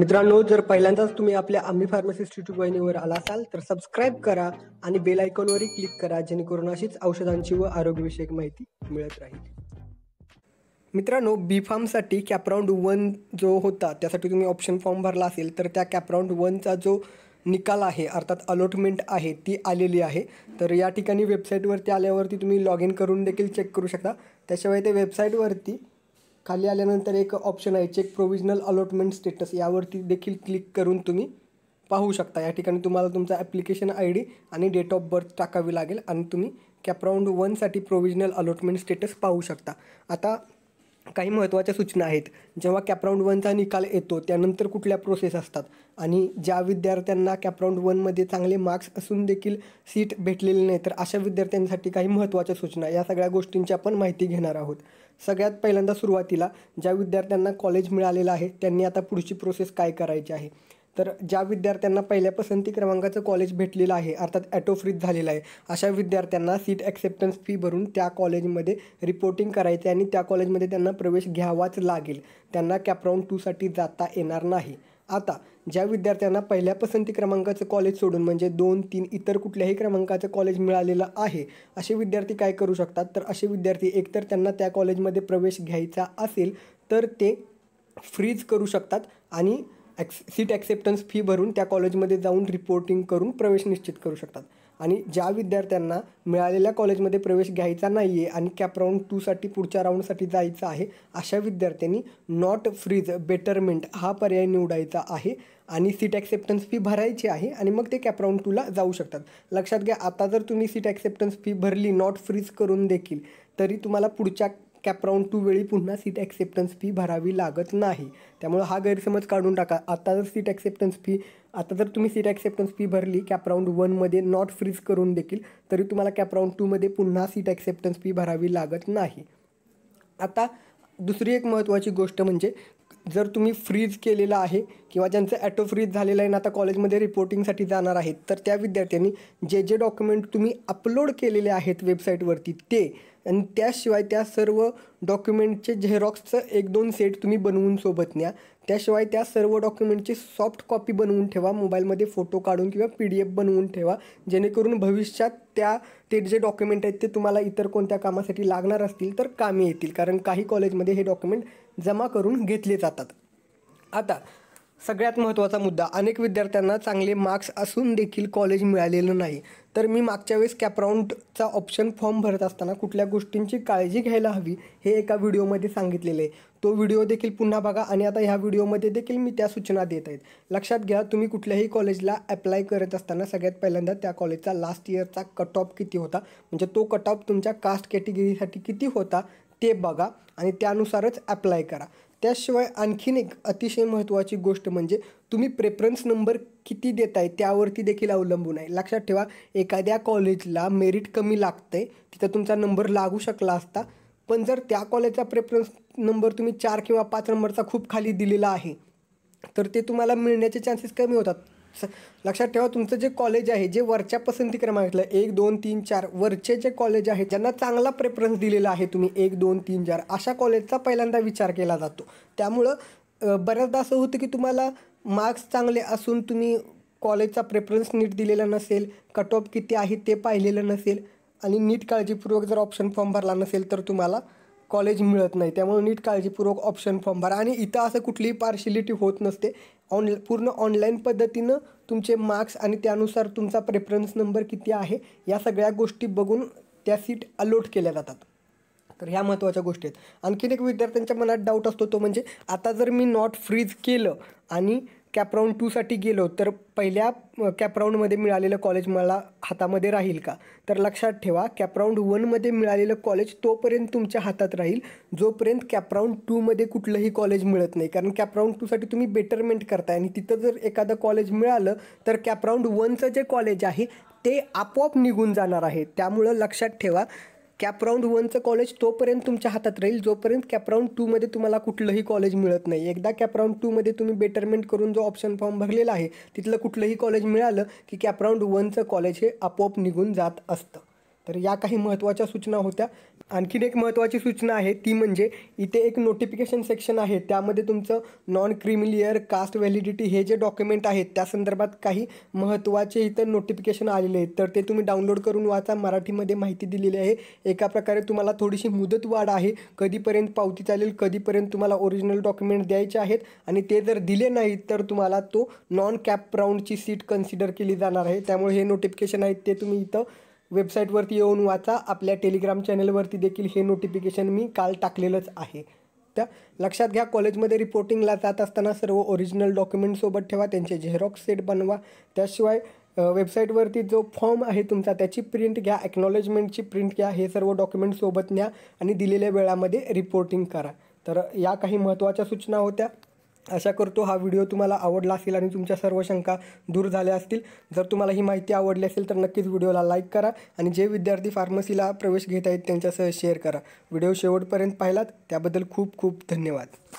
मित्रांनो जर पहिल्यांदाच तुम्ही आपल्या आम्ही फार्मसिस्ट युट्यूब वाहिनीवर आला असाल तर सबस्क्राईब करा आणि बेल आयकॉनवरही क्लिक करा जेणेकरून अशीच औषधांची व आरोग्यविषयक माहिती मिळत राहील मित्रांनो बी फार्मसाठी कॅपराऊंड वन जो होता त्यासाठी तुम्ही ऑप्शन फॉर्म भरला असेल तर त्या कॅपराऊंड वनचा जो निकाल आहे अर्थात अलॉटमेंट आहे ती आलेली आहे तर या ठिकाणी वेबसाईटवरती आल्यावरती तुम्ही लॉग इन करून देखील चेक करू शकता त्याशिवाय ते वेबसाईटवरती खाली आल्यानंतर एक ऑप्शन आहे चेक प्रोविजनल अलॉटमेंट स्टेटस यावरती देखील क्लिक करून तुम्ही पाहू शकता या ठिकाणी तुम्हाला तुमचा ॲप्लिकेशन आय डी आणि डेट ऑफ बर्थ टाकावी लागेल आणि तुम्ही कॅपराऊंड वनसाठी प्रोविजनल अलॉटमेंट स्टेटस पाहू शकता आता काही महत्त्वाच्या सूचना आहेत जेव्हा कॅपराऊंड वनचा निकाल येतो त्यानंतर कुठल्या प्रोसेस असतात आणि ज्या विद्यार्थ्यांना कॅपराऊंड वनमध्ये चांगले मार्क्स असून देखील सीट भेटलेली नाही तर अशा विद्यार्थ्यांसाठी काही महत्त्वाच्या सूचना या सगळ्या गोष्टींची आपण माहिती घेणार आहोत सगळ्यात पहिल्यांदा सुरुवातीला ज्या विद्यार्थ्यांना कॉलेज मिळालेलं आहे त्यांनी आता पुढची प्रोसेस काय करायची आहे तर ज्या विद्यार्थ्यांना पहिल्या पसंती क्रमांकाचं कॉलेज भेटलेलं आहे अर्थात ॲटो फ्रीज झालेलं आहे अशा विद्यार्थ्यांना सीट ॲक्सेप्टन्स फी भरून त्या कॉलेजमध्ये रिपोर्टिंग करायचे आणि त्या कॉलेजमध्ये त्यांना प्रवेश घ्यावाच लागेल त्यांना कॅपराऊंड टूसाठी जाता येणार नाही आता ज्या विद्यार्थ्यांना पहिल्या पसंती क्रमांकाचं कॉलेज सोडून म्हणजे दोन तीन इतर कुठल्याही क्रमांकाचं कॉलेज मिळालेलं आहे असे विद्यार्थी काय करू शकतात तर असे विद्यार्थी एकतर त्यांना त्या कॉलेजमध्ये प्रवेश घ्यायचा असेल तर ते फ्रीज करू शकतात आणि ॲक्स सीट ॲक्सेप्टन्स फी भरून त्या कॉलेजमध्ये जाऊन रिपोर्टिंग करून प्रवेश निश्चित करू शकतात आणि ज्या विद्यार्थ्यांना मिळालेल्या कॉलेजमध्ये प्रवेश घ्यायचा नाही आहे आणि कॅप राऊंड टूसाठी पुढच्या राऊंडसाठी जायचं आहे अशा विद्यार्थ्यांनी नॉट फ्रीज बेटरमेंट हा पर्याय निवडायचा आहे आणि सीट ॲक्सेप्टन्स फी भरायची आहे आणि मग ते कॅपराऊंड टूला जाऊ शकतात लक्षात घ्या आता जर तुम्ही सीट ॲक्सेप्टन्स फी भरली नॉट फ्रीज करून देखील तरी तुम्हाला पुढच्या कॅप राऊंड टू वेळी पुन्हा सीट ॲक्सेप्टन्स फी भरावी लागत नाही त्यामुळे हा गैरसमज काढून टाका आता जर सीट ॲक्सेप्टन्स फी आता जर तुम्ही सीट ॲक्सेप्टन्स फी भरली कॅप राऊंड वनमध्ये नॉट फ्रीज करून देखील तरी तुम्हाला कॅप राऊंड टूमध्ये पुन्हा सीट ॲक्सेप्टन्स फी भरावी लागत नाही आता दुसरी एक महत्त्वाची गोष्ट म्हणजे जर तुम्ही फ्रीज केलेला आहे किंवा ज्यांचं ॲटो फ्रीज झालेलं आहे ना आता कॉलेजमध्ये रिपोर्टिंगसाठी जाणार आहेत तर त्या विद्यार्थ्यांनी जे जे डॉक्युमेंट तुम्ही अपलोड केलेले आहेत वेबसाईटवरती ते आणि त्याशिवाय त्या सर्व डॉक्युमेंटचे झेरॉक्सचं एक दोन सेट तुम्ही बनवून सोबत न्या त्याशिवाय त्या सर्व डॉक्युमेंटची सॉफ्ट कॉपी बनवून ठेवा मोबाईलमध्ये फोटो काढून किंवा पी डी एफ बनवून ठेवा जेणेकरून भविष्यात त्या ते जे डॉक्युमेंट आहेत ते तुम्हाला इतर कोणत्या कामासाठी लागणार असतील तर कामे येतील कारण काही कॉलेजमध्ये हे डॉक्युमेंट जमा करून घेतले जातात आता सगळ्यात महत्त्वाचा मुद्दा अनेक विद्यार्थ्यांना चांगले मार्क्स असून देखील कॉलेज मिळालेलं नाही तर मी मागच्या वेळेस कॅपराऊंडचा ऑप्शन फॉर्म भरत असताना कुठल्या गोष्टींची काळजी घ्यायला हवी हे एका व्हिडिओमध्ये सांगितलेले आहे तो व्हिडिओ देखील पुन्हा बघा आणि आता ह्या व्हिडिओमध्ये देखील मी त्या सूचना देत आहेत लक्षात घ्या तुम्ही कुठल्याही कॉलेजला अप्लाय करत असताना सगळ्यात पहिल्यांदा त्या कॉलेजचा लास्ट इयरचा कट ऑफ किती होता म्हणजे तो कट ऑफ तुमच्या कास्ट कॅटेगरीसाठी किती होता ते बघा आणि त्यानुसारच अप्लाय करा त्याशिवाय आणखीन एक अतिशय महत्त्वाची गोष्ट म्हणजे तुम्ही प्रेफरन्स नंबर किती देताय त्यावरती देखील अवलंबून आहे लक्षात ठेवा एखाद्या कॉलेजला मेरिट कमी लागतं आहे तिथं तुमचा नंबर लागू शकला असता पण जर त्या कॉलेजचा प्रेफरन्स नंबर तुम्ही चार किंवा पाच नंबरचा खूप खाली दिलेला आहे तर ते तुम्हाला मिळण्याचे चान्सेस कमी होतात लक्षात ठेवा तुमचं जे कॉलेज आहे जे वरच्या पसंती क्रमांकातलं एक दोन तीन चार वरचे जे कॉलेज आहे ज्यांना चांगला प्रेफरन्स दिलेला आहे तुम्ही एक दोन तीन चार अशा कॉलेजचा पहिल्यांदा विचार केला जातो त्यामुळं बऱ्याचदा असं होतं की तुम्हाला मार्क्स चांगले असून तुम्ही कॉलेजचा प्रेफरन्स नीट दिलेला नसेल कट ऑफ किती आहे ते पाहिलेलं नसेल आणि नीट काळजीपूर्वक जर ऑप्शन फॉर्म भरला नसेल तर तुम्हाला कॉलेज मिळत नाही त्यामुळे नीट काळजीपूर्वक ऑप्शन फॉर्म भरा आणि इथं असं कुठलीही पार्शिलिटी होत नसते ऑन पूर्ण ऑनलाईन पद्धतीनं तुमचे मार्क्स आणि त्यानुसार तुमचा प्रेफरन्स नंबर किती आहे या सगळ्या गोष्टी बघून त्या सीट अलोट केल्या जातात तर ह्या महत्त्वाच्या गोष्टी आहेत आणखीन एक विद्यार्थ्यांच्या मनात डाऊट असतो तो म्हणजे आता जर मी नॉट फ्रीज केलं आणि कॅपराऊंड टूसाठी गेलो तर पहिल्या कॅपराऊंडमध्ये मिळालेलं कॉलेज मला हातामध्ये राहील का तर लक्षात ठेवा कॅपराऊंड वनमध्ये मिळालेलं कॉलेज तोपर्यंत तुमच्या हातात राहील जोपर्यंत कॅपराऊंड टूमध्ये कुठलंही कॉलेज मिळत नाही कारण कॅपराऊंड टूसाठी तुम्ही बेटरमेंट करताय आणि तिथं जर एखादं कॉलेज मिळालं तर कॅपराऊंड वनचं जे कॉलेज आहे ते आपोआप निघून जाणार आहे त्यामुळं लक्षात ठेवा कॅपराऊंड वनचं कॉलेज तोपर्यंत तुमच्या हातात राहील जोपर्यंत कॅपराऊंड टूमध्ये तुम्हाला कुठलंही कॉलेज मिळत नाही एकदा कॅपराऊंड टूमध्ये तुम्ही बेटरमेंट करून जो ऑप्शन फॉर्म भरलेला आहे तिथलं कुठलंही कॉलेज मिळालं की कॅपराऊंड वनचं कॉलेज हे आपोआप निघून जात असतं तर या काही महत्त्वाच्या सूचना होत्या आणखीन एक महत्त्वाची सूचना आहे ती म्हणजे इथे एक नोटिफिकेशन सेक्शन आहे त्यामध्ये तुमचं नॉन क्रिमिलियर कास्ट व्हॅलिडिटी हे जे डॉक्युमेंट आहेत त्या संदर्भात काही महत्त्वाचे इथं नोटिफिकेशन आलेले आहेत तर ते तुम्ही डाउनलोड करून वाचा मराठीमध्ये माहिती दिलेली आहे एका प्रकारे तुम्हाला थोडीशी मुदत वाढ आहे कधीपर्यंत पावती चालेल कधीपर्यंत तुम्हाला ओरिजिनल डॉक्युमेंट द्यायचे आहेत आणि ते जर दिले नाहीत तर तुम्हाला तो नॉन कॅप राऊंडची सीट कन्सिडर केली जाणार आहे त्यामुळे हे नोटिफिकेशन आहेत ते तुम्ही इथं वेबसाईटवरती येऊन वाचा आपल्या टेलिग्राम चॅनलवरती देखील हे नोटिफिकेशन मी काल टाकलेलंच आहे तर लक्षात घ्या कॉलेजमध्ये रिपोर्टिंगला जात असताना सर्व ओरिजिनल डॉक्युमेंटसोबत ठेवा त्यांचे झेरॉक्स सेट बनवा त्याशिवाय वेबसाईटवरती जो फॉर्म आहे तुमचा त्याची प्रिंट घ्या ॲक्नॉलेजमेंटची प्रिंट घ्या हे सर्व डॉक्युमेंटसोबत सोबत न्या आणि दिलेल्या वेळामध्ये रिपोर्टिंग करा तर या काही महत्त्वाच्या सूचना होत्या आशा करतो हा व्हिडिओ तुम्हाला आवडला असेल आणि तुमच्या सर्व शंका दूर झाल्या असतील जर तुम्हाला ही माहिती आवडली असेल तर नक्कीच व्हिडिओला लाईक करा आणि जे विद्यार्थी फार्मसीला प्रवेश घेत आहेत त्यांच्यासह शेअर करा व्हिडिओ शेवटपर्यंत पाहिलात त्याबद्दल खूप खूप धन्यवाद